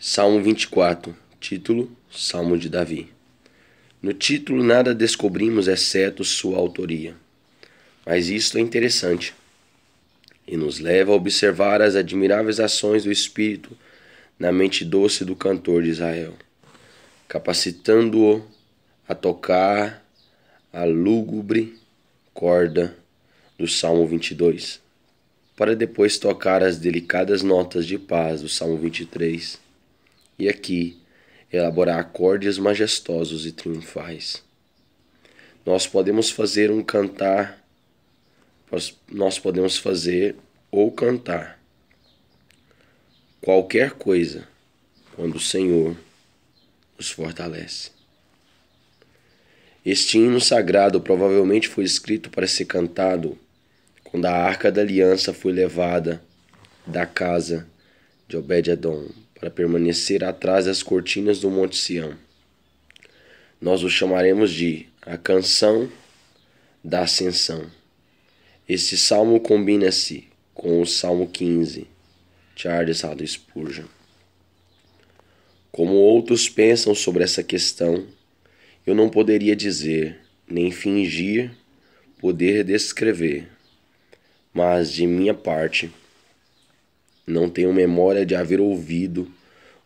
Salmo 24, título Salmo de Davi. No título nada descobrimos exceto sua autoria. Mas isto é interessante e nos leva a observar as admiráveis ações do Espírito na mente doce do cantor de Israel, capacitando-o a tocar a lúgubre corda do Salmo 22, para depois tocar as delicadas notas de paz do Salmo 23 e aqui elaborar acordes majestosos e triunfais. Nós podemos fazer um cantar, nós podemos fazer ou cantar qualquer coisa quando o Senhor nos fortalece. Este hino sagrado provavelmente foi escrito para ser cantado quando a arca da aliança foi levada da casa de Obed-Edom para permanecer atrás das cortinas do Monte Sião. Nós o chamaremos de a canção da ascensão. Este salmo combina-se com o Salmo 15, Charles Haddon Spurgeon. Como outros pensam sobre essa questão, eu não poderia dizer, nem fingir, poder descrever, mas de minha parte, não tenho memória de haver ouvido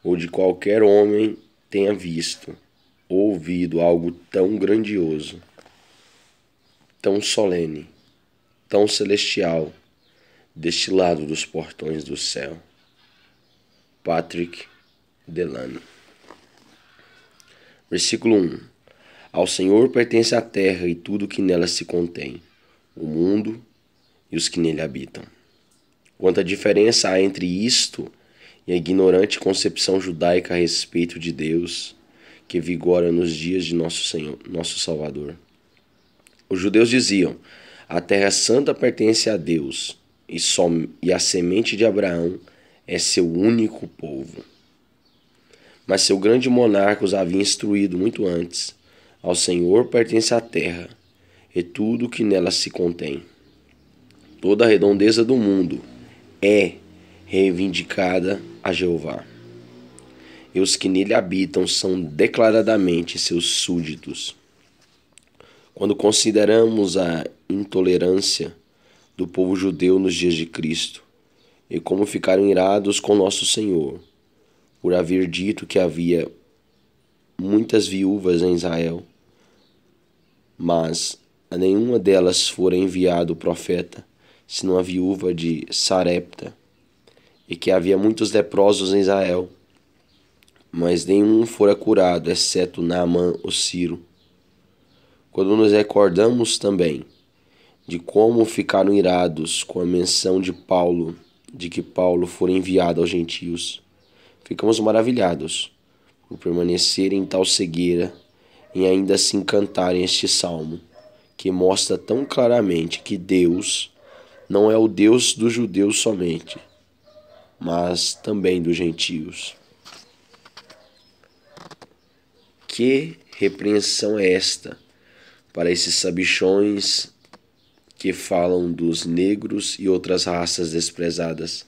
ou de qualquer homem tenha visto ou ouvido algo tão grandioso, tão solene, tão celestial deste lado dos portões do céu. Patrick Delano. Versículo 1. Ao Senhor pertence a terra e tudo que nela se contém, o mundo e os que nele habitam quanto à diferença há entre isto e a ignorante concepção judaica a respeito de Deus que vigora nos dias de nosso Senhor, nosso Salvador. Os judeus diziam: a terra santa pertence a Deus e só e a semente de Abraão é seu único povo. Mas seu grande monarca os havia instruído muito antes: ao Senhor pertence a terra e tudo o que nela se contém. Toda a redondeza do mundo é reivindicada a Jeová. E os que nele habitam são declaradamente seus súditos. Quando consideramos a intolerância do povo judeu nos dias de Cristo e como ficaram irados com nosso Senhor, por haver dito que havia muitas viúvas em Israel, mas a nenhuma delas fora enviado o profeta, senão a viúva de Sarepta, e que havia muitos leprosos em Israel, mas nenhum fora curado, exceto Naamã o Ciro. Quando nos recordamos também de como ficaram irados com a menção de Paulo, de que Paulo fora enviado aos gentios, ficamos maravilhados por permanecerem em tal cegueira e ainda assim cantarem este salmo, que mostra tão claramente que Deus não é o Deus dos judeus somente, mas também dos gentios. Que repreensão é esta para esses sabichões que falam dos negros e outras raças desprezadas,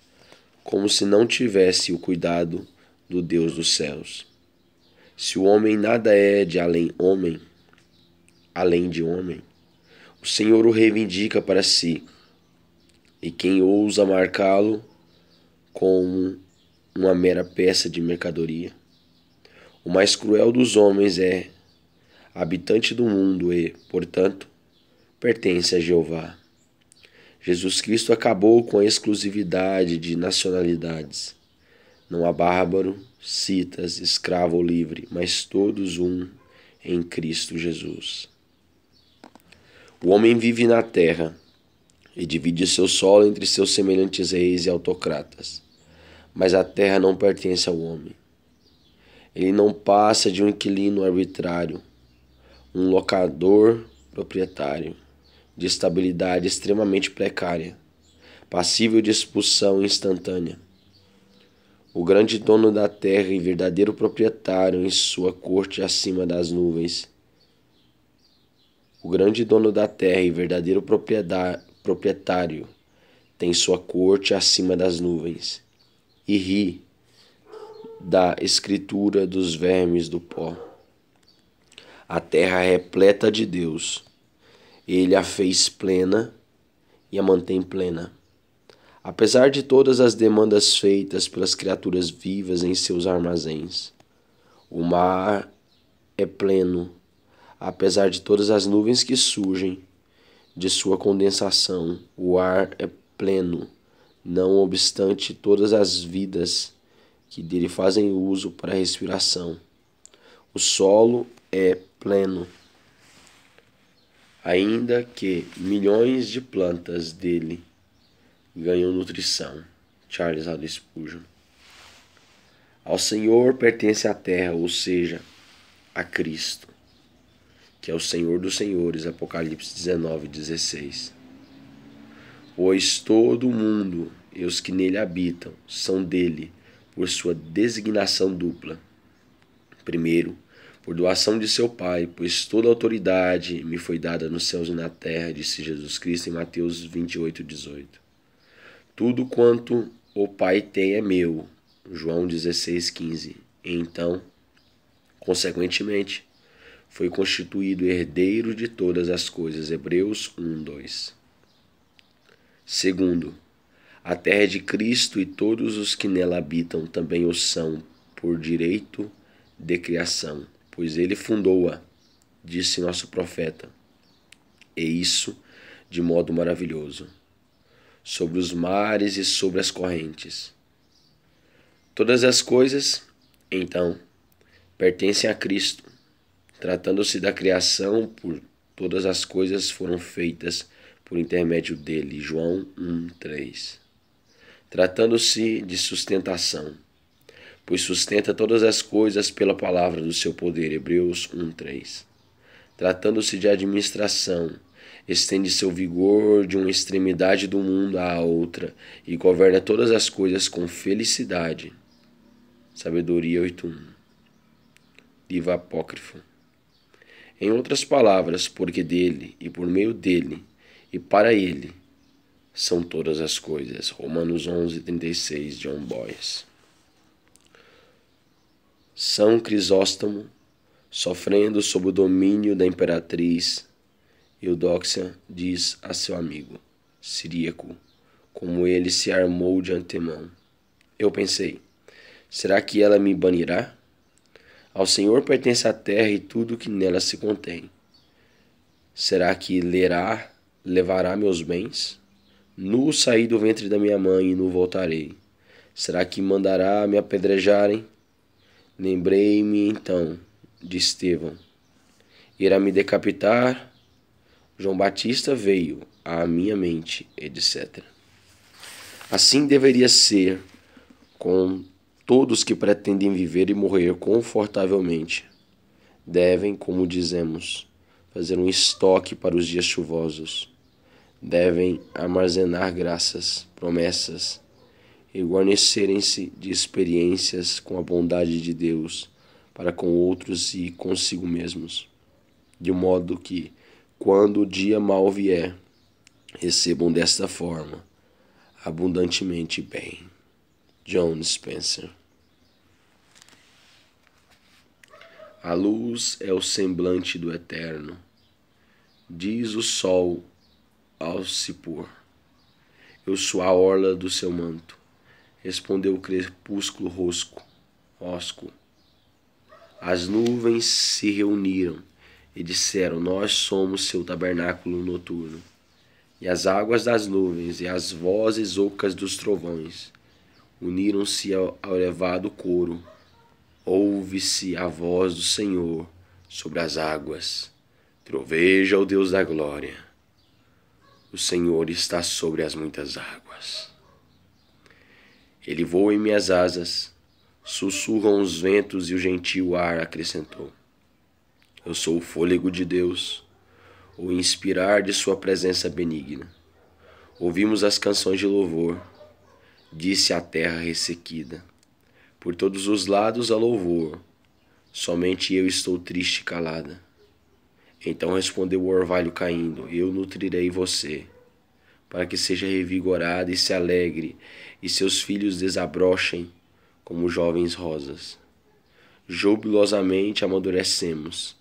como se não tivesse o cuidado do Deus dos céus? Se o homem nada é de além homem, além de homem, o Senhor o reivindica para si e quem ousa marcá-lo como uma mera peça de mercadoria. O mais cruel dos homens é habitante do mundo e, portanto, pertence a Jeová. Jesus Cristo acabou com a exclusividade de nacionalidades. Não há bárbaro, citas, escravo ou livre, mas todos um em Cristo Jesus. O homem vive na terra e divide seu solo entre seus semelhantes reis e autocratas. Mas a terra não pertence ao homem. Ele não passa de um inquilino arbitrário, um locador proprietário, de estabilidade extremamente precária, passível de expulsão instantânea. O grande dono da terra e verdadeiro proprietário em sua corte acima das nuvens. O grande dono da terra e verdadeiro proprietário, tem sua corte acima das nuvens, e ri da escritura dos vermes do pó. A terra é repleta de Deus, ele a fez plena e a mantém plena. Apesar de todas as demandas feitas pelas criaturas vivas em seus armazéns, o mar é pleno, apesar de todas as nuvens que surgem de sua condensação. O ar é pleno, não obstante todas as vidas que dele fazem uso para a respiração. O solo é pleno, ainda que milhões de plantas dele ganham nutrição. Charles Allen Spurgeon. Ao Senhor pertence a terra, ou seja, a Cristo que é o Senhor dos Senhores, Apocalipse 19, 16. Pois todo o mundo e os que nele habitam são dele, por sua designação dupla. Primeiro, por doação de seu Pai, pois toda autoridade me foi dada nos céus e na terra, disse Jesus Cristo em Mateus 28, 18. Tudo quanto o Pai tem é meu, João 16, 15. E então, consequentemente, foi constituído herdeiro de todas as coisas. Hebreus 1, 2. Segundo, a terra é de Cristo e todos os que nela habitam também o são, por direito de criação, pois ele fundou-a, disse nosso profeta. E isso de modo maravilhoso, sobre os mares e sobre as correntes. Todas as coisas, então, pertencem a Cristo Tratando-se da criação, por todas as coisas foram feitas por intermédio dele. João 1:3. Tratando-se de sustentação, pois sustenta todas as coisas pela palavra do seu poder. Hebreus 1:3. Tratando-se de administração, estende seu vigor de uma extremidade do mundo à outra e governa todas as coisas com felicidade. Sabedoria 8.1 Livro Apócrifo em outras palavras, porque dele e por meio dele e para ele são todas as coisas. Romanos 11:36 John Boyce. São Crisóstomo, sofrendo sob o domínio da imperatriz Eudóxia, diz a seu amigo Siríaco, como ele se armou de antemão. Eu pensei, será que ela me banirá? Ao Senhor pertence a terra e tudo o que nela se contém. Será que lerá, levará meus bens? Nu saí do ventre da minha mãe e nu voltarei. Será que mandará me apedrejarem? Lembrei-me então de Estevão. Irá me decapitar? João Batista veio à minha mente, etc. Assim deveria ser com Todos que pretendem viver e morrer confortavelmente devem, como dizemos, fazer um estoque para os dias chuvosos. Devem armazenar graças, promessas e guarnecerem-se de experiências com a bondade de Deus para com outros e consigo mesmos, de modo que, quando o dia mal vier, recebam desta forma abundantemente bem. John Spencer. A luz é o semblante do eterno, diz o sol ao se pôr. Eu sou a orla do seu manto, respondeu o crepúsculo rosco, osco. As nuvens se reuniram e disseram: Nós somos seu tabernáculo noturno. E as águas das nuvens e as vozes ocas dos trovões uniram-se ao, ao elevado coro. Ouve-se a voz do Senhor sobre as águas. Troveja o Deus da glória. O Senhor está sobre as muitas águas. Ele voa em minhas asas, sussurram os ventos e o gentil ar acrescentou. Eu sou o fôlego de Deus, o inspirar de sua presença benigna. Ouvimos as canções de louvor disse a terra ressequida. Por todos os lados a louvor, somente eu estou triste e calada. Então respondeu o orvalho caindo: Eu nutrirei você, para que seja revigorada e se alegre, e seus filhos desabrochem como jovens rosas. Jubilosamente amadurecemos.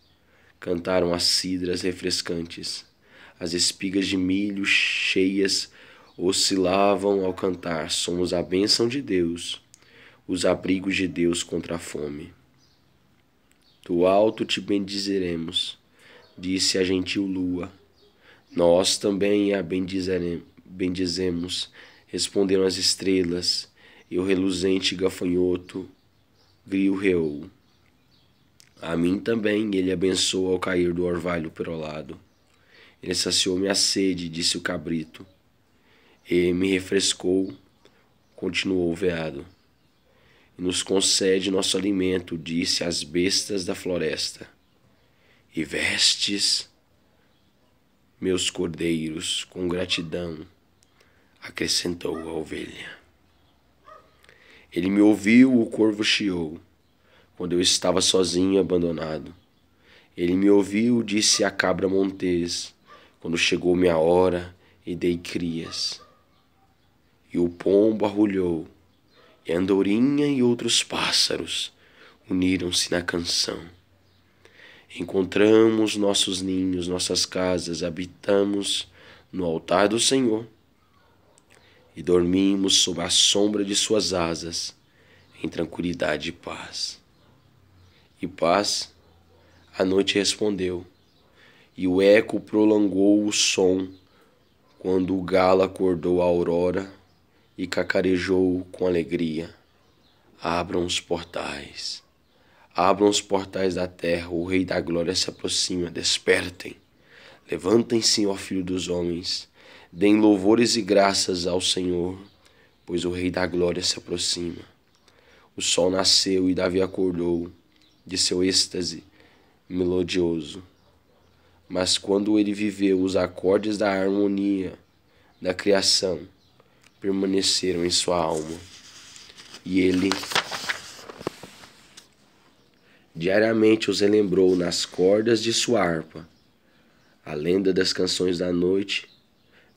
Cantaram as cidras refrescantes, as espigas de milho cheias oscilavam ao cantar: Somos a bênção de Deus, os abrigos de Deus contra a fome. Do alto te bendizeremos, disse a gentil lua. Nós também a bendizemos, responderam as estrelas e o reluzente gafanhoto gril reou. A mim também ele abençoou ao cair do orvalho perolado. Ele saciou minha sede, disse o cabrito e me refrescou, continuou o veado. E nos concede nosso alimento, disse às bestas da floresta. E vestes meus cordeiros com gratidão, acrescentou a ovelha. Ele me ouviu, o corvo chiou, quando eu estava sozinho, abandonado. Ele me ouviu, disse a cabra montês, quando chegou minha hora e dei crias. E o pombo arrulhou, e a andorinha e outros pássaros uniram-se na canção. Encontramos nossos ninhos, nossas casas, habitamos no altar do Senhor e dormimos sob a sombra de suas asas, em tranquilidade e paz. E paz, a noite respondeu, e o eco prolongou o som, quando o galo acordou a aurora e cacarejou com alegria: Abram os portais, abram os portais da terra, o Rei da Glória se aproxima, despertem. Levantem-se, ó Filho dos Homens, deem louvores e graças ao Senhor, pois o Rei da Glória se aproxima. O sol nasceu e Davi acordou de seu êxtase melodioso. Mas quando ele viveu os acordes da harmonia da criação, permaneceram em sua alma. E ele diariamente os relembrou nas cordas de sua harpa. A lenda das canções da noite,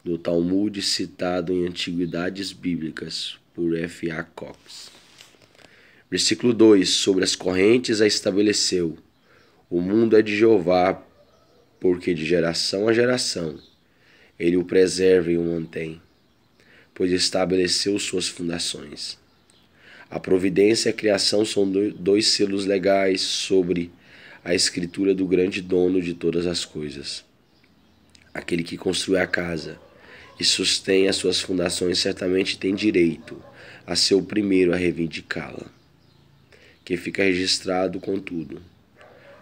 do Talmud citado em Antiguidades Bíblicas por F. A. Cox. Versículo 2: Sobre as correntes a estabeleceu. O mundo é de Jeová, porque de geração a geração ele o preserva e o mantém pois estabeleceu suas fundações. A providência e a criação são dois selos legais sobre a escritura do grande dono de todas as coisas. Aquele que construi a casa e sustém as suas fundações certamente tem direito a ser o primeiro a reivindicá-la. Que fica registrado, contudo,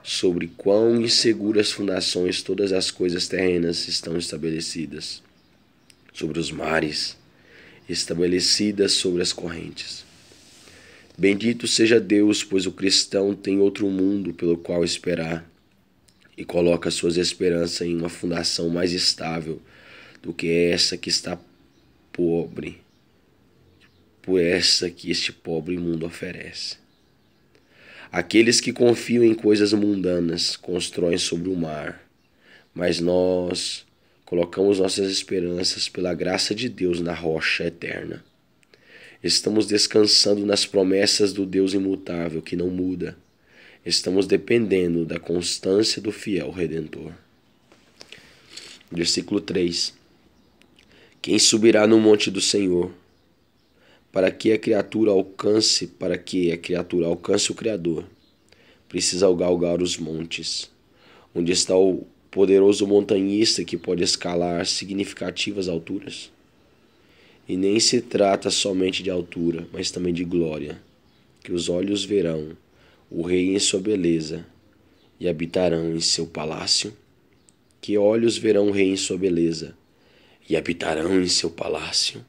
sobre quão inseguras fundações todas as coisas terrenas estão estabelecidas, sobre os mares, estabelecidas sobre as correntes. Bendito seja Deus, pois o cristão tem outro mundo pelo qual esperar e coloca suas esperanças em uma fundação mais estável do que essa que está pobre, por essa que este pobre mundo oferece. Aqueles que confiam em coisas mundanas constroem sobre o mar, mas nós Colocamos nossas esperanças pela graça de Deus na rocha eterna. Estamos descansando nas promessas do Deus imutável que não muda. Estamos dependendo da constância do fiel redentor. Versículo 3: Quem subirá no monte do Senhor? Para que a criatura alcance, para que a criatura alcance o Criador, precisa galgar os montes, onde está o poderoso montanhista que pode escalar significativas alturas. E nem se trata somente de altura, mas também de glória, que os olhos verão o rei em sua beleza e habitarão em seu palácio. Que olhos verão o rei em sua beleza e habitarão em seu palácio.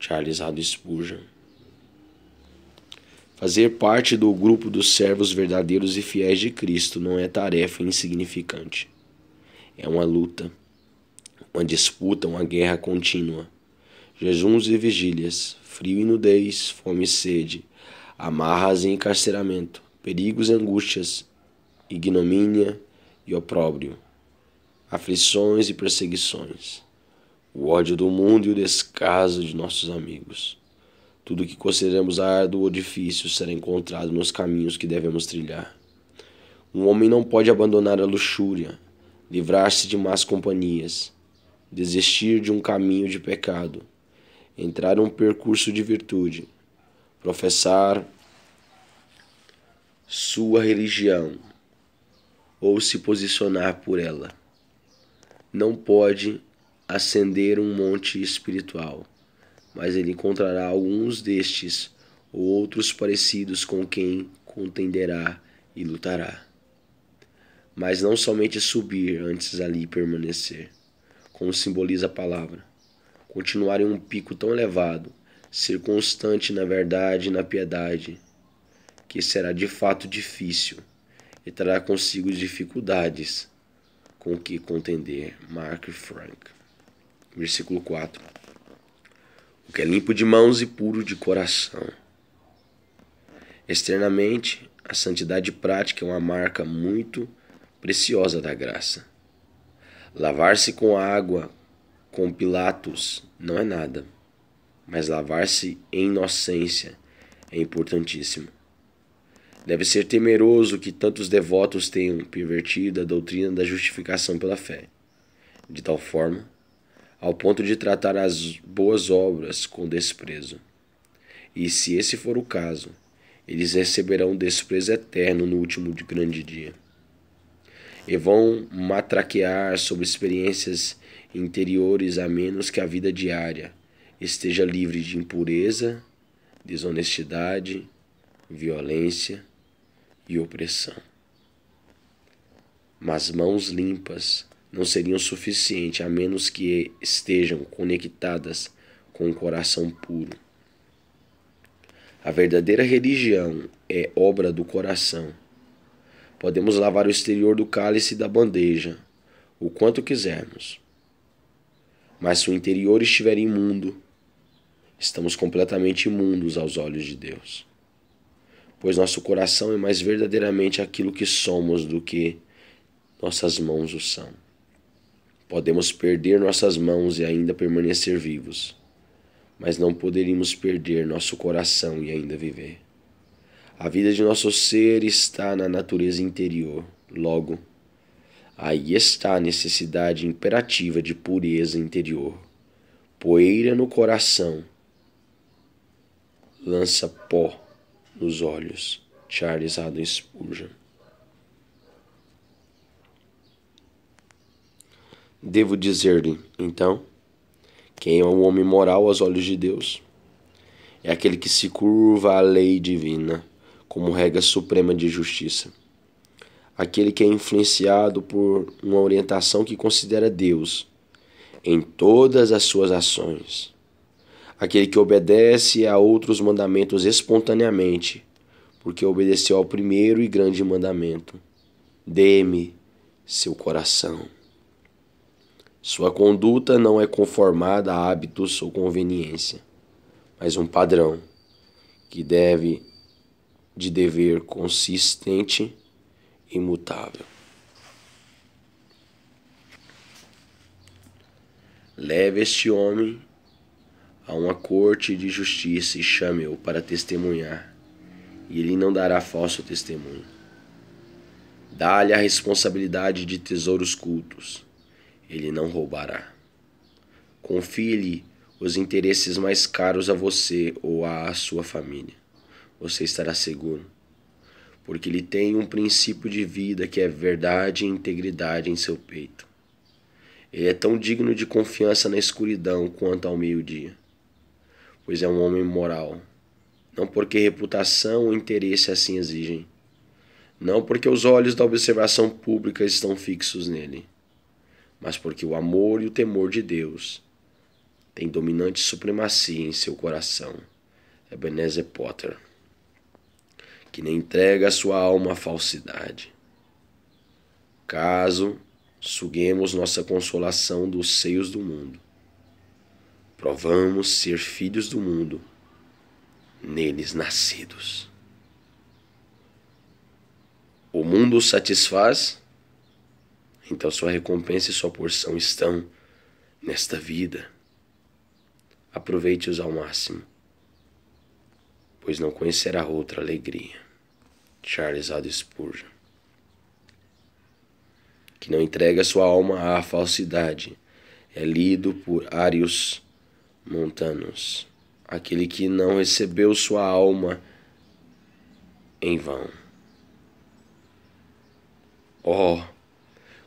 Charles Haddon Spurgeon. Fazer parte do grupo dos servos verdadeiros e fiéis de Cristo não é tarefa insignificante. É uma luta, uma disputa, uma guerra contínua. Jejuns e vigílias, frio e nudez, fome e sede, amarras e encarceramento, perigos e angústias, ignomínia e opróbrio, aflições e perseguições, o ódio do mundo e o descaso de nossos amigos. Tudo que consideramos árduo ou difícil será encontrado nos caminhos que devemos trilhar. Um homem não pode abandonar a luxúria, livrar-se de más companhias, desistir de um caminho de pecado, entrar um percurso de virtude, professar sua religião ou se posicionar por ela. Não pode ascender um monte espiritual, mas ele encontrará alguns destes ou outros parecidos com quem contenderá e lutará mas não somente subir antes ali permanecer, como simboliza a palavra. Continuar em um pico tão elevado, ser constante na verdade e na piedade, que será de fato difícil e trará consigo dificuldades com que contender. Mark Frank. Versículo 4. O que é limpo de mãos e puro de coração. Externamente, a santidade prática é uma marca muito preciosa da graça. Lavar-se com água, com Pilatos, não é nada, mas lavar-se em inocência é importantíssimo. Deve ser temeroso que tantos devotos tenham pervertido a doutrina da justificação pela fé, de tal forma, ao ponto de tratar as boas obras com desprezo. E se esse for o caso, eles receberão um desprezo eterno no último grande dia e vão matraquear sobre experiências interiores a menos que a vida diária esteja livre de impureza, desonestidade, violência e opressão. Mas mãos limpas não seriam suficiente a menos que estejam conectadas com o coração puro. A verdadeira religião é obra do coração Podemos lavar o exterior do cálice e da bandeja, o quanto quisermos. Mas se o interior estiver imundo, estamos completamente imundos aos olhos de Deus. Pois nosso coração é mais verdadeiramente aquilo que somos do que nossas mãos o são. Podemos perder nossas mãos e ainda permanecer vivos, mas não poderíamos perder nosso coração e ainda viver. A vida de nosso ser está na natureza interior. Logo, aí está a necessidade imperativa de pureza interior. Poeira no coração lança pó nos olhos. Charles Haddon Spurgeon. Devo dizer-lhe, então, quem é um homem moral aos olhos de Deus? É aquele que se curva à lei divina como regra suprema de justiça. Aquele que é influenciado por uma orientação que considera Deus em todas as suas ações. Aquele que obedece a outros mandamentos espontaneamente, porque obedeceu ao primeiro e grande mandamento. Dê-me seu coração. Sua conduta não é conformada a hábitos ou conveniência, mas um padrão que deve de dever consistente, e imutável. Leve este homem a uma corte de justiça e chame-o para testemunhar, e ele não dará falso testemunho. Dá-lhe a responsabilidade de tesouros cultos, ele não roubará. Confie-lhe os interesses mais caros a você ou à sua família você estará seguro, porque ele tem um princípio de vida que é verdade e integridade em seu peito. Ele é tão digno de confiança na escuridão quanto ao meio-dia, pois é um homem moral, não porque reputação ou interesse assim exigem, não porque os olhos da observação pública estão fixos nele, mas porque o amor e o temor de Deus têm dominante supremacia em seu coração. Ebenezer Potter que nem entrega a sua alma à falsidade. Caso suguemos nossa consolação dos seios do mundo, provamos ser filhos do mundo, neles nascidos. O mundo satisfaz, então sua recompensa e sua porção estão nesta vida. Aproveite-os ao máximo pois não conhecerá outra alegria. Charles A. Spurgeon. Que não entrega sua alma à falsidade. É lido por Arius Montanus. Aquele que não recebeu sua alma em vão. Oh,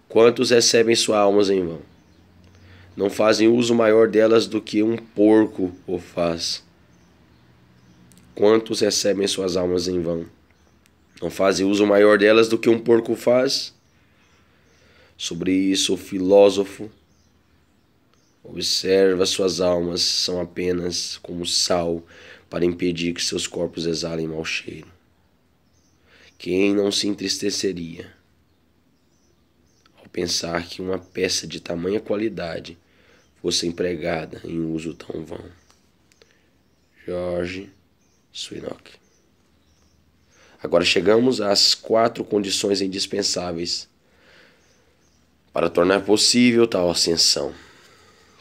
quantos recebem suas almas em vão? Não fazem uso maior delas do que um porco o faz Quantos recebem suas almas em vão? Não fazem uso maior delas do que um porco faz? Sobre isso, o filósofo observa suas almas são apenas como sal para impedir que seus corpos exalem mau cheiro. Quem não se entristeceria ao pensar que uma peça de tamanha qualidade fosse empregada em uso tão vão? Jorge Swinock. Agora chegamos às quatro condições indispensáveis para tornar possível tal ascensão.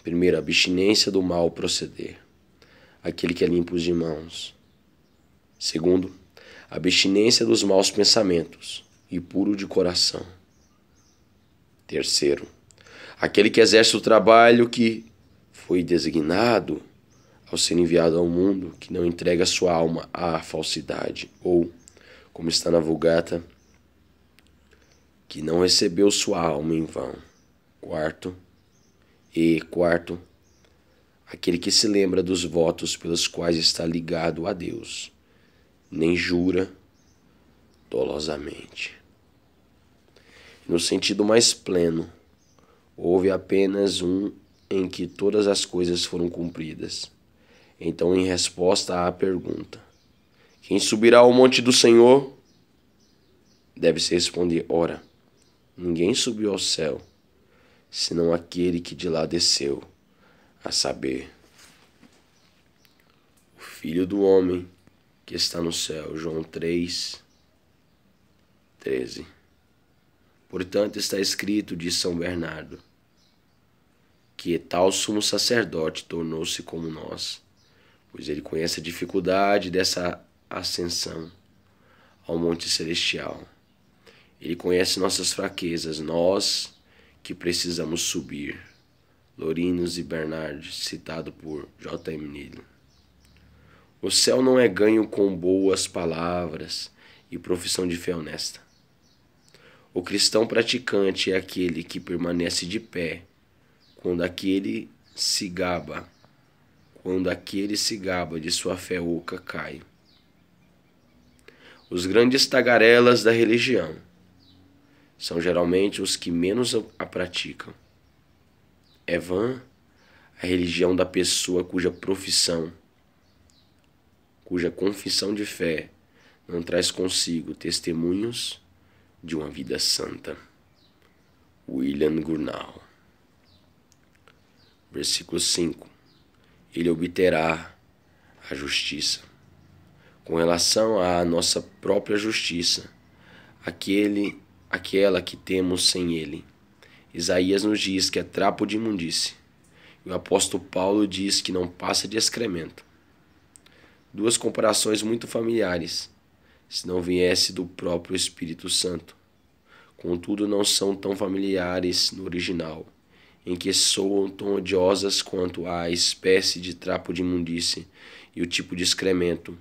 Primeiro, abstinência do mal proceder, aquele que é limpo de mãos. Segundo, abstinência dos maus pensamentos e puro de coração. Terceiro, aquele que exerce o trabalho que foi designado ao tá ser enviado ao mundo, que não entrega sua alma à falsidade, ou, como está na Vulgata, que não recebeu sua alma em vão. Quarto, e quarto, aquele que se lembra dos votos pelos quais está ligado a Deus, nem jura dolosamente. No sentido mais pleno, houve apenas um em que todas as coisas foram cumpridas então, em resposta à pergunta, quem subirá ao monte do Senhor? Deve-se responder: Ora, ninguém subiu ao céu, senão aquele que de lá desceu, a saber, o Filho do Homem que está no céu. João 3, 13. Portanto, está escrito de São Bernardo que tal sumo sacerdote tornou-se como nós pois ele conhece a dificuldade dessa ascensão ao monte celestial. Ele conhece nossas fraquezas, nós que precisamos subir. Lorinos e Bernard, citado por J.M. Nilo. O céu não é ganho com boas palavras e profissão de fé honesta. O cristão praticante é aquele que permanece de pé quando aquele se gaba quando aquele se gaba de sua fé oca cai. Os grandes tagarelas da religião são geralmente os que menos a praticam. É vã a religião da pessoa cuja profissão, cuja confissão de fé não traz consigo testemunhos de uma vida santa. William Gurnall. Versículo 5 ele obterá a justiça. Com relação à nossa própria justiça, aquele, aquela que temos sem ele. Isaías nos diz que é trapo de imundície, e o apóstolo Paulo diz que não passa de excremento. Duas comparações muito familiares, se não viesse do próprio Espírito Santo. Contudo, não são tão familiares no original em que soam tão odiosas quanto a espécie de trapo de imundície e o tipo de excremento,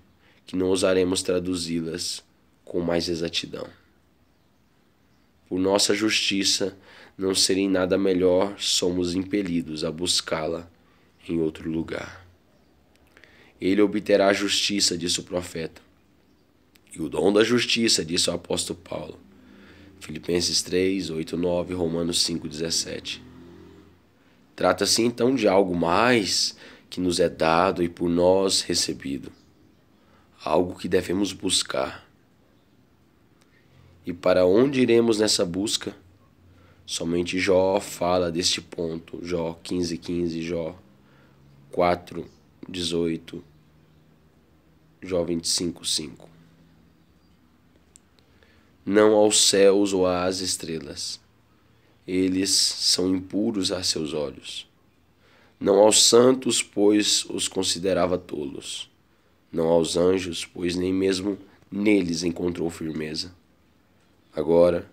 que não ousaremos traduzi-las com mais exatidão. Por nossa justiça não serem nada melhor, somos impelidos a buscá-la em outro lugar. Ele obterá a justiça, disse o profeta, e o dom da justiça, disse o apóstolo Paulo. Filipenses 3, 8, 9, Romanos 5, 17. Trata-se então de algo mais que nos é dado e por nós recebido, algo que devemos buscar. E para onde iremos nessa busca? Somente Jó fala deste ponto, Jó 15, 15, Jó 4, 18, Jó 25, 5. Não aos céus ou às estrelas eles são impuros a seus olhos. Não aos santos, pois os considerava tolos. Não aos anjos, pois nem mesmo neles encontrou firmeza. Agora,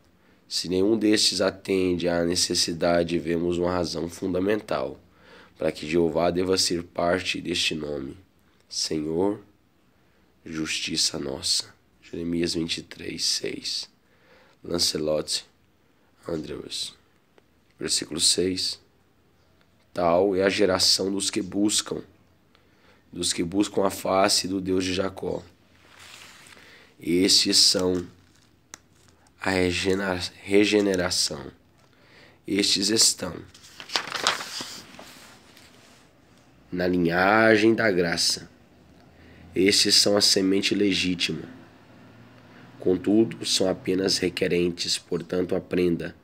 se nenhum destes atende à necessidade, vemos uma razão fundamental para que Jeová deva ser parte deste nome: Senhor, justiça nossa. Jeremias 23, 6. Lancelot Andrews. Versículo 6. Tal é a geração dos que buscam, dos que buscam a face do Deus de Jacó. Estes são a regeneração. Estes estão na linhagem da graça. Estes são a semente legítima. Contudo, são apenas requerentes, portanto, aprenda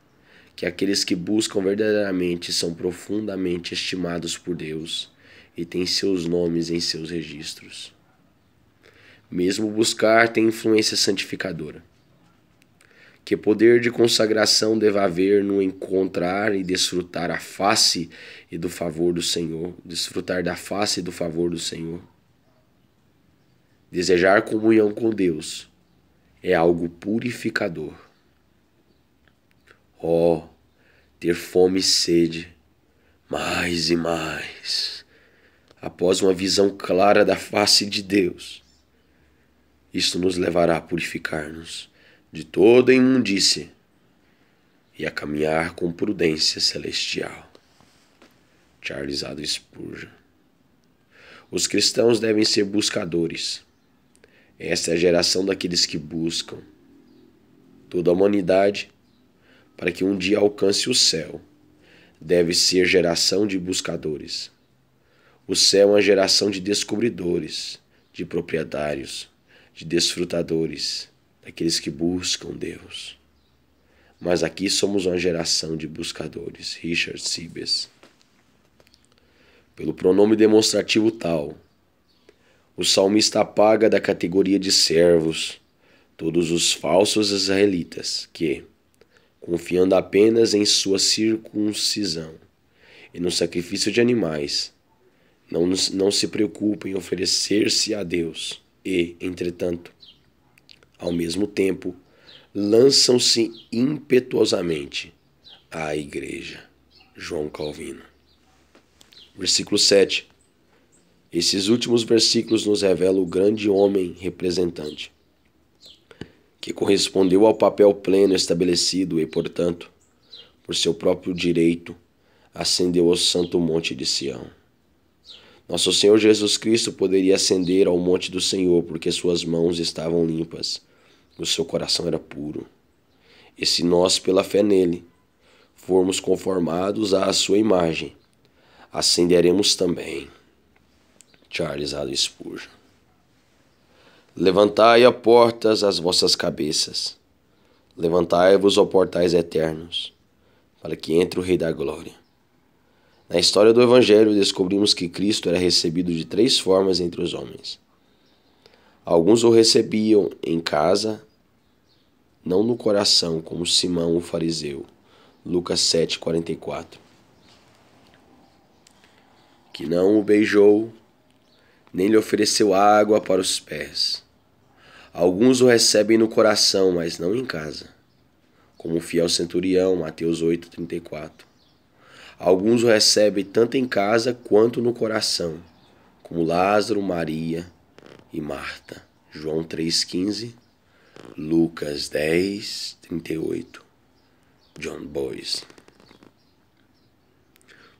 que aqueles que buscam verdadeiramente são profundamente estimados por Deus e têm seus nomes em seus registros. Mesmo buscar tem influência santificadora. Que poder de consagração deva haver no encontrar e desfrutar a face e do favor do Senhor, desfrutar da face e do favor do Senhor. Desejar comunhão com Deus é algo purificador. Oh, ter fome e sede, mais e mais, após uma visão clara da face de Deus. Isto nos levará a purificar-nos de toda imundície e a caminhar com prudência celestial. Charles Adam Spurgeon. Os cristãos devem ser buscadores. Esta é a geração daqueles que buscam. Toda a humanidade para que um dia alcance o céu, deve ser geração de buscadores. O céu é uma geração de descobridores, de proprietários, de desfrutadores, daqueles que buscam Deus. Mas aqui somos uma geração de buscadores. Richard Sibes. Pelo pronome demonstrativo tal, o salmista apaga da categoria de servos todos os falsos israelitas que, confiando apenas em sua circuncisão e no sacrifício de animais. Não, não se preocupa em oferecer-se a Deus e, entretanto, ao mesmo tempo, lançam-se impetuosamente à igreja. João Calvino. Versículo 7. Esses últimos versículos nos revelam o grande homem representante que correspondeu ao papel pleno estabelecido e, portanto, por seu próprio direito, ascendeu ao santo monte de Sião. Nosso Senhor Jesus Cristo poderia ascender ao monte do Senhor porque suas mãos estavam limpas o seu coração era puro. E se nós, pela fé nele, formos conformados à sua imagem, ascenderemos também. Charles Adams Spurgeon Levantai, ó portas, as vossas cabeças. Levantai-vos, ó portais eternos, para que entre o Rei da Glória. Na história do Evangelho, descobrimos que Cristo era recebido de três formas entre os homens. Alguns o recebiam em casa, não no coração, como Simão o fariseu. Lucas 44. Que não o beijou, nem lhe ofereceu água para os pés Alguns o recebem no coração, mas não em casa. Como o fiel centurião, Mateus 8:34. Alguns o recebem tanto em casa quanto no coração, como Lázaro, Maria e Marta. João 3:15, Lucas 38. John Boyce.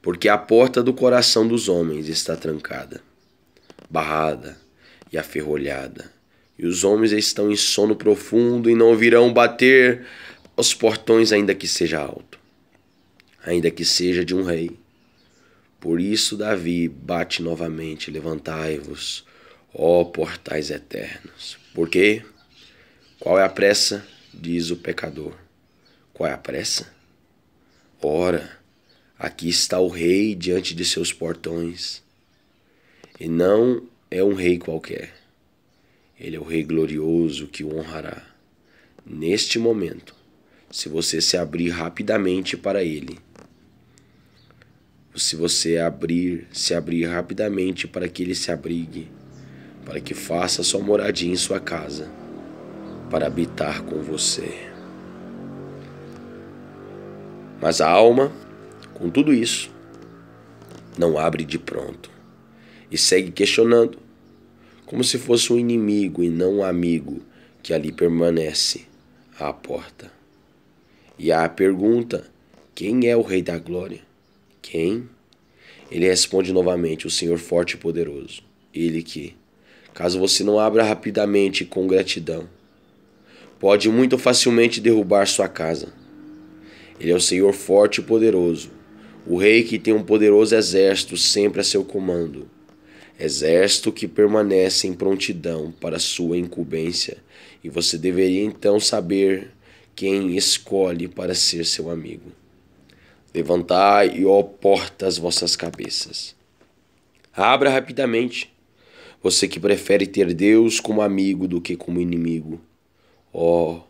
Porque a porta do coração dos homens está trancada, barrada e aferrolhada e os homens estão em sono profundo e não virão bater aos portões, ainda que seja alto, ainda que seja de um rei. Por isso, Davi bate novamente: Levantai-vos, ó portais eternos. Por quê? Qual é a pressa? Diz o pecador. Qual é a pressa? Ora, aqui está o rei diante de seus portões. E não é um rei qualquer ele é o Rei glorioso que o honrará. Neste momento, se você se abrir rapidamente para Ele, se você abrir, se abrir rapidamente para que Ele se abrigue, para que faça sua moradia em sua casa, para habitar com você. Mas a alma, com tudo isso, não abre de pronto e segue questionando como se fosse um inimigo e não um amigo que ali permanece à porta. E há a pergunta: quem é o Rei da Glória? Quem? Ele responde novamente: o Senhor forte e poderoso. Ele que, caso você não abra rapidamente com gratidão, pode muito facilmente derrubar sua casa. Ele é o Senhor forte e poderoso, o Rei que tem um poderoso exército sempre a seu comando exército que permanece em prontidão para sua incumbência, e você deveria então saber quem escolhe para ser seu amigo. Levantai e ó porta as vossas cabeças. Abra rapidamente. Você que prefere ter Deus como amigo do que como inimigo. Ó, oh,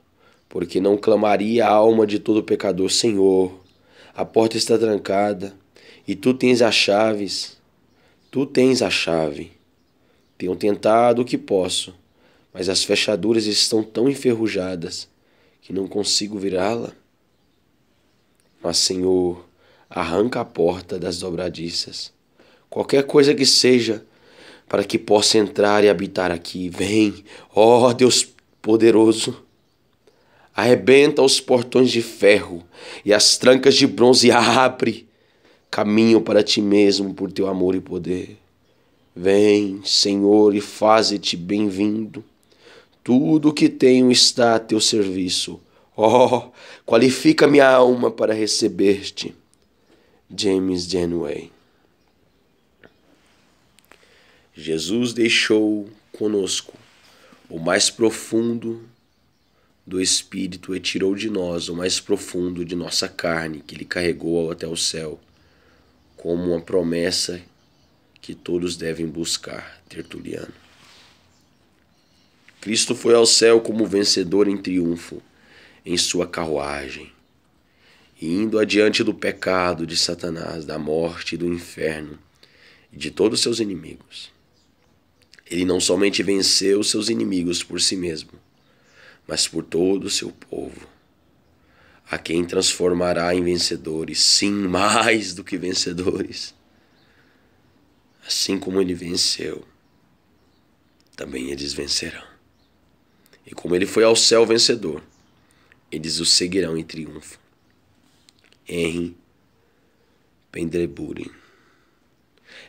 porque não clamaria a alma de todo pecador, Senhor, a porta está trancada e tu tens as chaves. Tu tens a chave. Tenho tentado o que posso, mas as fechaduras estão tão enferrujadas que não consigo virá-la. Mas, Senhor, arranca a porta das dobradiças. Qualquer coisa que seja, para que possa entrar e habitar aqui. Vem, ó oh, Deus poderoso. Arrebenta os portões de ferro e as trancas de bronze abre caminho para ti mesmo por teu amor e poder. Vem, Senhor, e faze-te bem-vindo. Tudo o que tenho está a teu serviço. Oh, qualifica minha alma para receber-te. James Janeway. Jesus deixou conosco o mais profundo do espírito e tirou de nós o mais profundo de nossa carne que ele carregou até o céu como uma promessa que todos devem buscar. Tertuliano. Cristo foi ao céu como vencedor em triunfo, em sua carruagem, e indo adiante do pecado de Satanás, da morte e do inferno e de todos seus inimigos. Ele não somente venceu seus inimigos por si mesmo, mas por todo o seu povo a quem transformará em vencedores, sim, mais do que vencedores. Assim como ele venceu, também eles vencerão. E como ele foi ao céu vencedor, eles o seguirão em triunfo. Henry Pendrebury.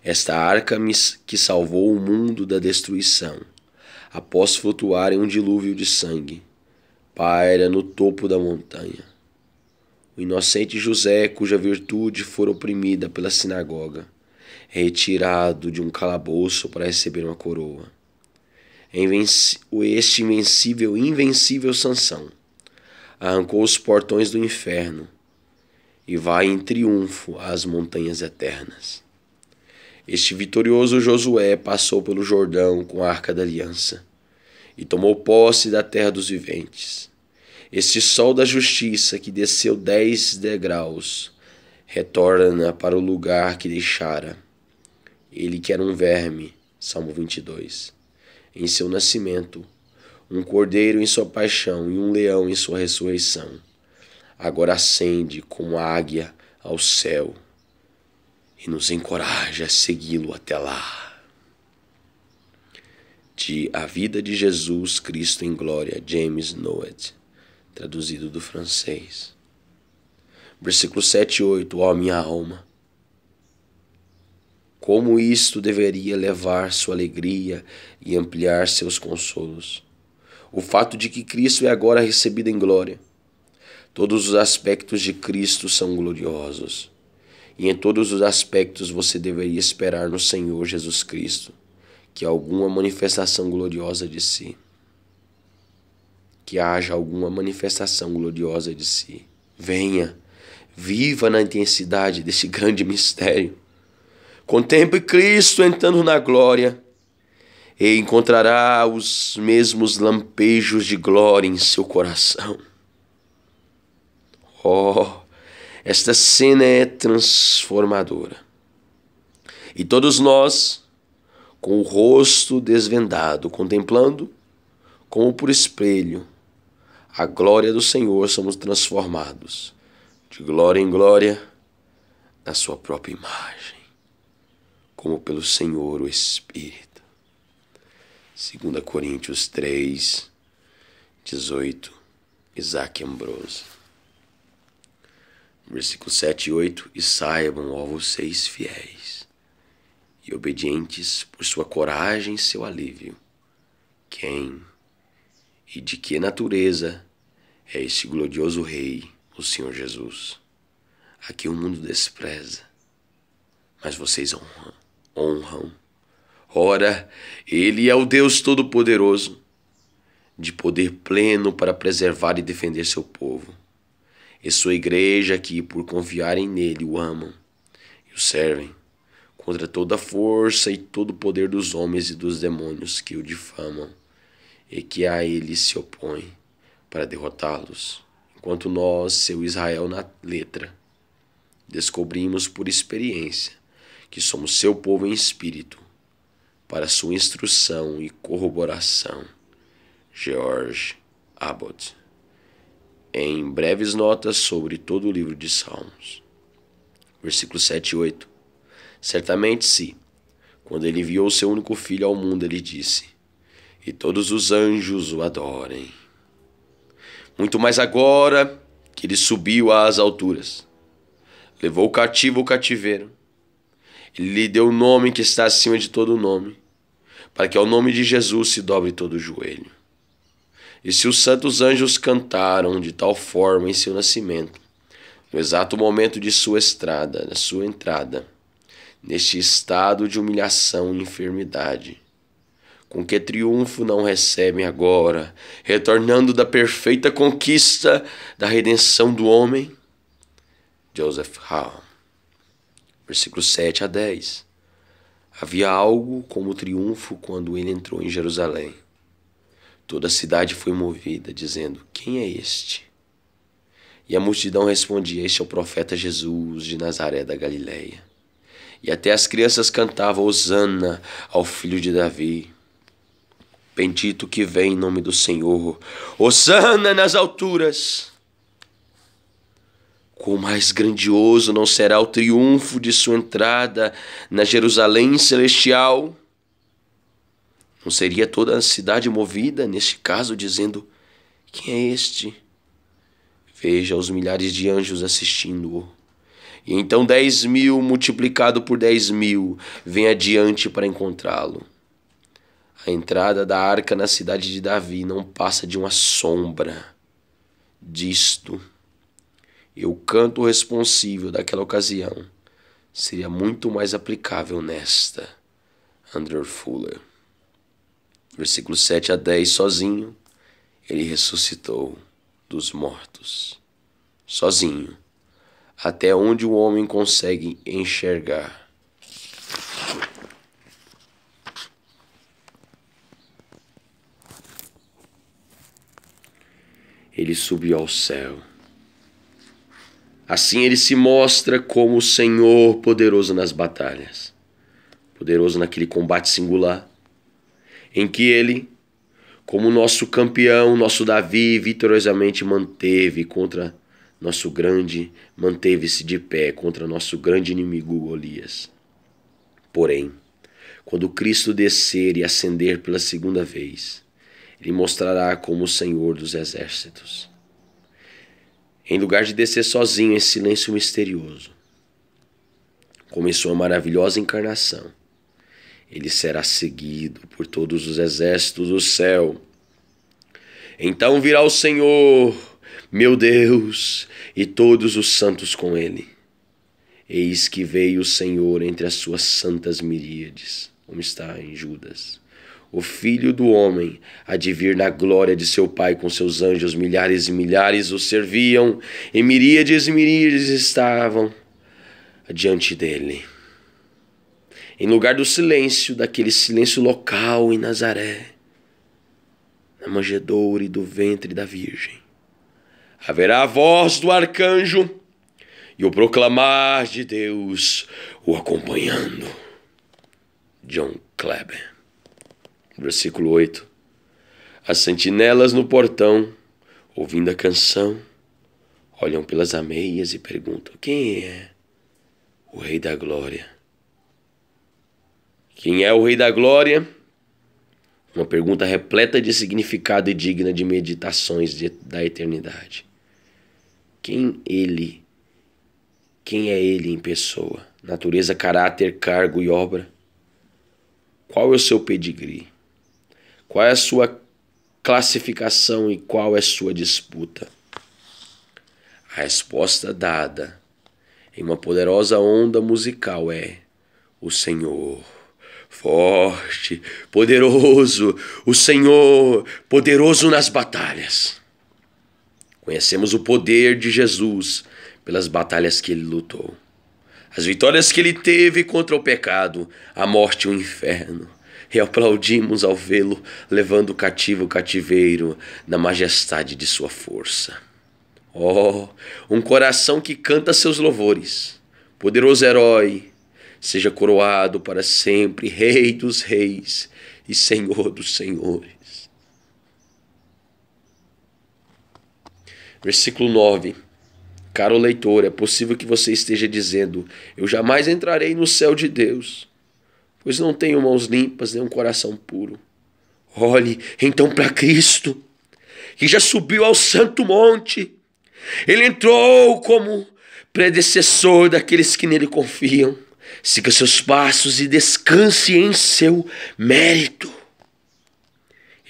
Esta arca que salvou o mundo da destruição, após flutuar em um dilúvio de sangue, paira no topo da montanha o inocente José, cuja virtude for oprimida pela sinagoga, é retirado de um calabouço para receber uma coroa. É este invencível, invencível Sansão arrancou os portões do inferno e vai em triunfo às montanhas eternas. Este vitorioso Josué passou pelo Jordão com a arca da aliança e tomou posse da terra dos viventes este sol da justiça que desceu dez degraus retorna para o lugar que deixara. Ele que era um verme, Salmo 22. Em seu nascimento, um cordeiro em sua paixão e um leão em sua ressurreição. Agora ascende como águia ao céu e nos encoraja a segui-lo até lá. De A Vida de Jesus Cristo em Glória, James Nowett traduzido do francês. Versículo 7 e 8, ó minha alma. Como isto deveria levar sua alegria e ampliar seus consolos. O fato de que Cristo é agora recebido em glória. Todos os aspectos de Cristo são gloriosos. E em todos os aspectos você deveria esperar no Senhor Jesus Cristo, que alguma manifestação gloriosa de si que haja alguma manifestação gloriosa de si. Venha, viva na intensidade desse grande mistério. Contemple Cristo entrando na glória e encontrará os mesmos lampejos de glória em seu coração. Oh, esta cena é transformadora. E todos nós, com o rosto desvendado, contemplando como por espelho a glória do Senhor somos transformados, de glória em glória, na Sua própria imagem, como pelo Senhor o Espírito. 2 Coríntios 3, 18, Isaac Ambrose. Versículo 7 e 8: E saibam, ó vocês fiéis e obedientes por sua coragem e seu alívio, quem e de que natureza é este glorioso Rei, o Senhor Jesus, a quem o mundo despreza, mas vocês honram. honram. Ora, Ele é o Deus Todo-Poderoso, de poder pleno para preservar e defender seu povo, e sua igreja que, por confiarem nele, o amam e o servem contra toda a força e todo o poder dos homens e dos demônios que o difamam e que a ele se opõem para derrotá-los, enquanto nós, seu Israel na letra, descobrimos por experiência que somos seu povo em espírito, para sua instrução e corroboração. George Abbott. Em breves notas sobre todo o livro de Salmos. Versículo 7 e 8. Certamente se, quando ele enviou seu único filho ao mundo, ele disse: E todos os anjos o adorem. Muito mais agora que ele subiu às alturas. Levou o cativo ao cativeiro. Ele lhe deu o nome que está acima de todo nome, para que ao nome de Jesus se dobre todo o joelho. E se os santos anjos cantaram de tal forma em seu nascimento, no exato momento de sua estrada, da sua entrada, neste estado de humilhação e enfermidade, com que triunfo não recebem agora, retornando da perfeita conquista da redenção do homem? Joseph Howe. Versículos 7 a 10. Havia algo como triunfo quando ele entrou em Jerusalém. Toda a cidade foi movida, dizendo: Quem é este? E a multidão respondia: Este é o profeta Jesus de Nazaré da Galileia. E até as crianças cantavam Hosana ao filho de Davi. Bendito que vem em nome do Senhor. Osana nas alturas. Quão mais grandioso não será o triunfo de sua entrada na Jerusalém celestial? Não seria toda a cidade movida, neste caso, dizendo: Quem é este? Veja os milhares de anjos assistindo-o. E então dez mil multiplicado por dez mil vem adiante para encontrá-lo. A entrada da arca na cidade de Davi não passa de uma sombra disto. E o canto responsível daquela ocasião seria muito mais aplicável nesta. Andrew Fuller. Versículo 7 a 10, sozinho, ele ressuscitou dos mortos. Sozinho. Até onde o homem consegue enxergar ele subiu ao céu. Assim ele se mostra como o Senhor poderoso nas batalhas, poderoso naquele combate singular, em que ele, como nosso campeão, nosso Davi, vitoriosamente manteve contra nosso grande, manteve-se de pé contra nosso grande inimigo Golias. Porém, quando Cristo descer e ascender pela segunda vez, ele mostrará como o Senhor dos exércitos. Em lugar de descer sozinho em silêncio misterioso, como em sua maravilhosa encarnação, ele será seguido por todos os exércitos do céu. Então virá o Senhor, meu Deus, e todos os santos com ele. Eis que veio o Senhor entre as suas santas miríades. Como está em Judas o filho do homem, há de vir na glória de seu Pai com seus anjos, milhares e milhares o serviam, e miríades e miríades estavam diante dele. Em lugar do silêncio, daquele silêncio local em Nazaré, na manjedoura e do ventre da Virgem, haverá a voz do arcanjo e o proclamar de Deus o acompanhando. John Kleber Versículo 8. As sentinelas no portão, ouvindo a canção, olham pelas ameias e perguntam: Quem é o Rei da Glória? Quem é o Rei da Glória? Uma pergunta repleta de significado e digna de meditações de, da eternidade. Quem ele? Quem é ele em pessoa? Natureza, caráter, cargo e obra? Qual é o seu pedigree? Qual é a sua classificação e qual é a sua disputa? A resposta dada em uma poderosa onda musical é: O Senhor, forte, poderoso, o Senhor, poderoso nas batalhas. Conhecemos o poder de Jesus pelas batalhas que ele lutou, as vitórias que ele teve contra o pecado, a morte e o inferno e aplaudimos ao vê-lo levando o cativo o cativeiro na majestade de sua força. Oh, um coração que canta seus louvores, poderoso herói, seja coroado para sempre, Rei dos Reis e Senhor dos Senhores. Versículo 9. Caro leitor, é possível que você esteja dizendo: Eu jamais entrarei no céu de Deus pois não tenho mãos limpas nem um coração puro. Olhe então para Cristo, que já subiu ao santo monte. Ele entrou como predecessor daqueles que nele confiam. Siga seus passos e descanse em seu mérito.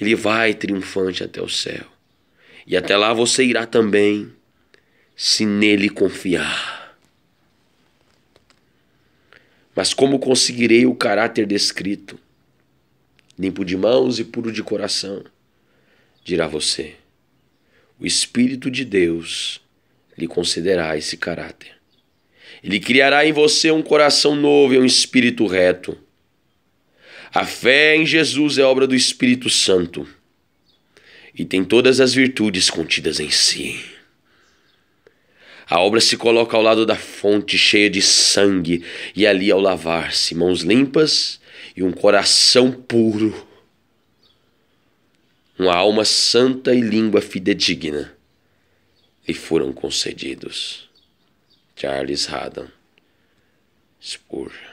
Ele vai triunfante até o céu. E até lá você irá também, se nele confiar. Mas como conseguirei o caráter descrito? Limpo de mãos e puro de coração, dirá você. O Espírito de Deus lhe concederá esse caráter. Ele criará em você um coração novo e um espírito reto. A fé em Jesus é obra do Espírito Santo e tem todas as virtudes contidas em si. A obra se coloca ao lado da fonte cheia de sangue, e ali, ao lavar-se, mãos limpas e um coração puro, uma alma santa e língua fidedigna lhe foram concedidos. Charles Haddon Spurgeon